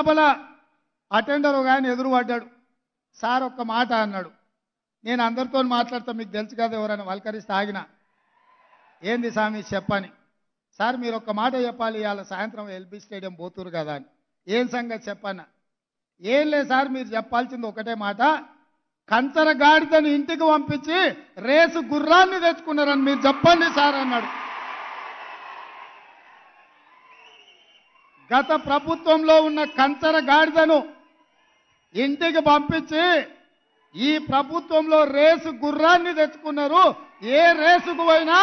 లోపల అటెండర్ ఆయన ఎదురు పడ్డాడు సార్ ఒక్క మాట అన్నాడు నేను అందరితో మాట్లాడతా మీకు తెలుసు కదా ఎవరైనా వల్కరి ఆగిన ఏంది సామి చెప్పని సార్ మీరు ఒక్క మాట చెప్పాలి ఇవాళ సాయంత్రం ఎల్బీ స్టేడియం పోతురు కదా అని ఏం సంగతి చెప్పాను ఏం లేదు సార్ మీరు చెప్పాల్సింది ఒకటే మాట కంచర గాడిదని ఇంటికి పంపించి రేసు గుర్రాన్ని తెచ్చుకున్నారని మీరు చెప్పండి సార్ అన్నాడు గత ప్రభుత్వంలో ఉన్న కంచర గాడిదను ఇంటికి పంపించి ఈ ప్రభుత్వంలో రేసు గుర్రాన్ని తెచ్చుకున్నారు ఏ రేసుకు పోయినా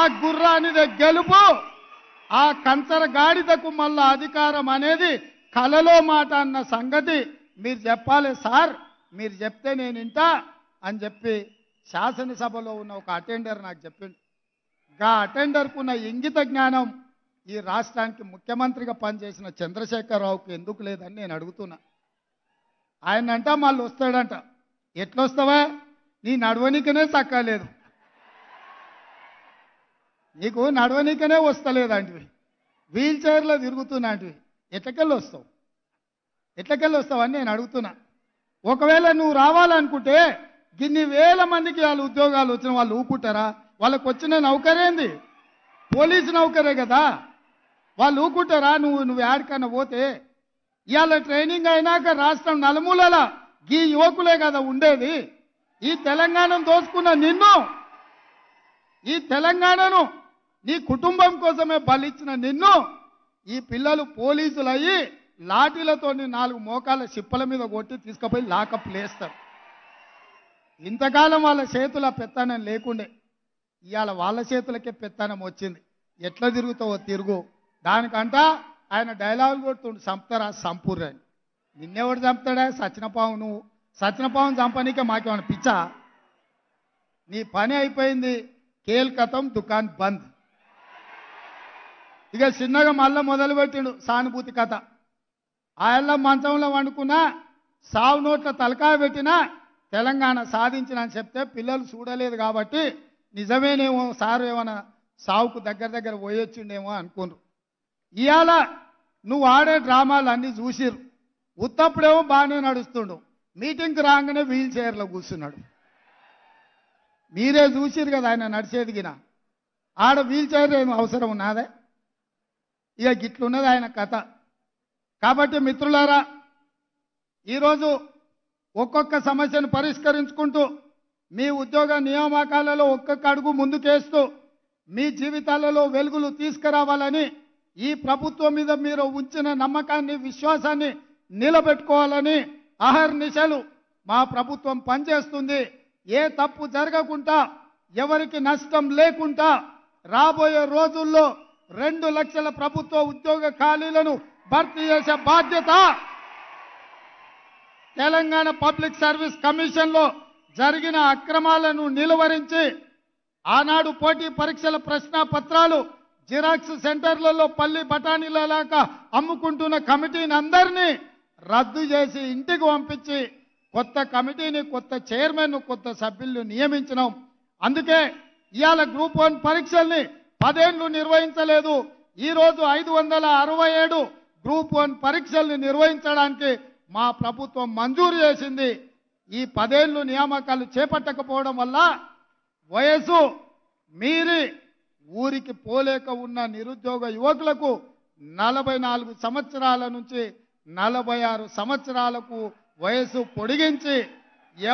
ఆ గుర్రాన్ని గెలుపు ఆ కంచర గాడిదకు మళ్ళా అధికారం అనేది కలలో మాట అన్న సంగతి మీరు చెప్పాలి సార్ మీరు చెప్తే నేను ఇంటా అని చెప్పి శాసనసభలో ఉన్న ఒక అటెండర్ నాకు చెప్పింది గా అటెండర్కున్న ఇంగిత జ్ఞానం ఈ రాష్ట్రానికి ముఖ్యమంత్రిగా పనిచేసిన చంద్రశేఖరరావుకి ఎందుకు లేదని నేను అడుగుతున్నా ఆయన అంట మళ్ళీ వస్తాడంట ఎట్లొస్తావా నీ నడవనికనే చక్కలేదు నీకు నడవనికనే వస్తలేదంటివి వీల్ చైర్లో తిరుగుతున్నాంటివి ఎట్లకెళ్ళి వస్తావు ఎట్లకెళ్ళి వస్తావని నేను అడుగుతున్నా ఒకవేళ నువ్వు రావాలనుకుంటే గిన్ని వేల మందికి వాళ్ళు ఉద్యోగాలు వచ్చిన వాళ్ళు ఊపుకుంటారా వాళ్ళకు వచ్చిన నౌకరేంది పోలీసు నౌకరే కదా వాళ్ళు ఊకుంటారా నువ్వు నువ్వు ఆడికన్నా పోతే ఇవాళ ట్రైనింగ్ అయినాక రాష్ట్రం నలుమూలల ఈ యువకులే కదా ఉండేది ఈ తెలంగాణను దోసుకున్న నిన్ను ఈ తెలంగాణను నీ కుటుంబం కోసమే బలిచ్చిన నిన్ను ఈ పిల్లలు పోలీసులు అయ్యి లాఠీలతో నాలుగు మోకాల చిప్పల మీద కొట్టి తీసుకుపోయి లాకప్ లేస్తారు ఇంతకాలం వాళ్ళ చేతుల పెత్తనం లేకుండే ఇవాళ వాళ్ళ చేతులకే పెత్తనం వచ్చింది ఎట్లా తిరుగుతావో తిరుగు దానికంట ఆయన డైలాగులు కొడుతుండు చంపుతారా సంపూర్ అని నిన్నెవడు చంపుతాడా సచినపావు నువ్వు సచినపావును చంపనీకే మాకేమైనా పిచ్చా నీ పని అయిపోయింది కేల్కతం దుకాన్ బంద్ ఇక చిన్నగా మళ్ళీ పెట్టిండు సానుభూతి కథ ఆయన మంచంలో వండుకున్నా సావు నోట్ల తలకాయ పెట్టినా తెలంగాణ సాధించిన అని చెప్తే పిల్లలు చూడలేదు కాబట్టి నిజమేనేమో సారు ఏమైనా సావుకు దగ్గర దగ్గర పోయొచ్చిండేమో అనుకున్నారు ఇవాళ నువ్వు ఆడే డ్రామాలు అన్నీ చూసిరు ఉత్తప్పుడేమో బాగానే నడుస్తుండు మీటింగ్కి రాగానే వీల్ చైర్లో కూర్చున్నాడు మీరే చూసిరు కదా ఆయన నడిచేది గిన ఆడ వీల్ చైర్ ఏమి అవసరం ఉన్నదే ఇక గిట్లున్నది ఆయన కథ కాబట్టి మిత్రులారా ఈరోజు ఒక్కొక్క సమస్యను పరిష్కరించుకుంటూ మీ ఉద్యోగ నియామకాలలో ఒక్కొక్క అడుగు ముందుకేస్తూ మీ జీవితాలలో వెలుగులు తీసుకురావాలని ఈ ప్రభుత్వం మీద మీరు ఉంచిన నమ్మకాన్ని విశ్వాసాన్ని నిలబెట్టుకోవాలని అహర్నిశలు మా ప్రభుత్వం పనిచేస్తుంది ఏ తప్పు జరగకుండా ఎవరికి నష్టం లేకుండా రాబోయే రోజుల్లో రెండు లక్షల ప్రభుత్వ ఉద్యోగ ఖాళీలను భర్తీ చేసే బాధ్యత తెలంగాణ పబ్లిక్ సర్వీస్ కమిషన్లో జరిగిన అక్రమాలను నిలువరించి ఆనాడు పోటీ పరీక్షల ప్రశ్న పత్రాలు జిరాక్స్ సెంటర్లలో పల్లి బఠానీల లాగా అమ్ముకుంటున్న కమిటీని అందరినీ రద్దు చేసి ఇంటికి పంపించి కొత్త కమిటీని కొత్త చైర్మన్ కొత్త సభ్యులు నియమించినాం అందుకే ఇవాళ గ్రూప్ వన్ పరీక్షల్ని పదేండ్లు నిర్వహించలేదు ఈరోజు ఐదు వందల అరవై ఏడు గ్రూప్ వన్ పరీక్షల్ని నిర్వహించడానికి మా ప్రభుత్వం మంజూరు చేసింది ఈ పదేళ్ళు నియామకాలు చేపట్టకపోవడం వల్ల వయసు మీరి ఊరికి పోలేక ఉన్న నిరుద్యోగ యువకులకు నలభై నాలుగు సంవత్సరాల నుంచి నలభై ఆరు సంవత్సరాలకు వయసు పొడిగించి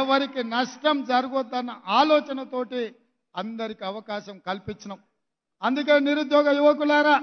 ఎవరికి నష్టం జరగొద్దన్న ఆలోచనతోటి అందరికి అవకాశం కల్పించినాం అందుకే నిరుద్యోగ యువకులారా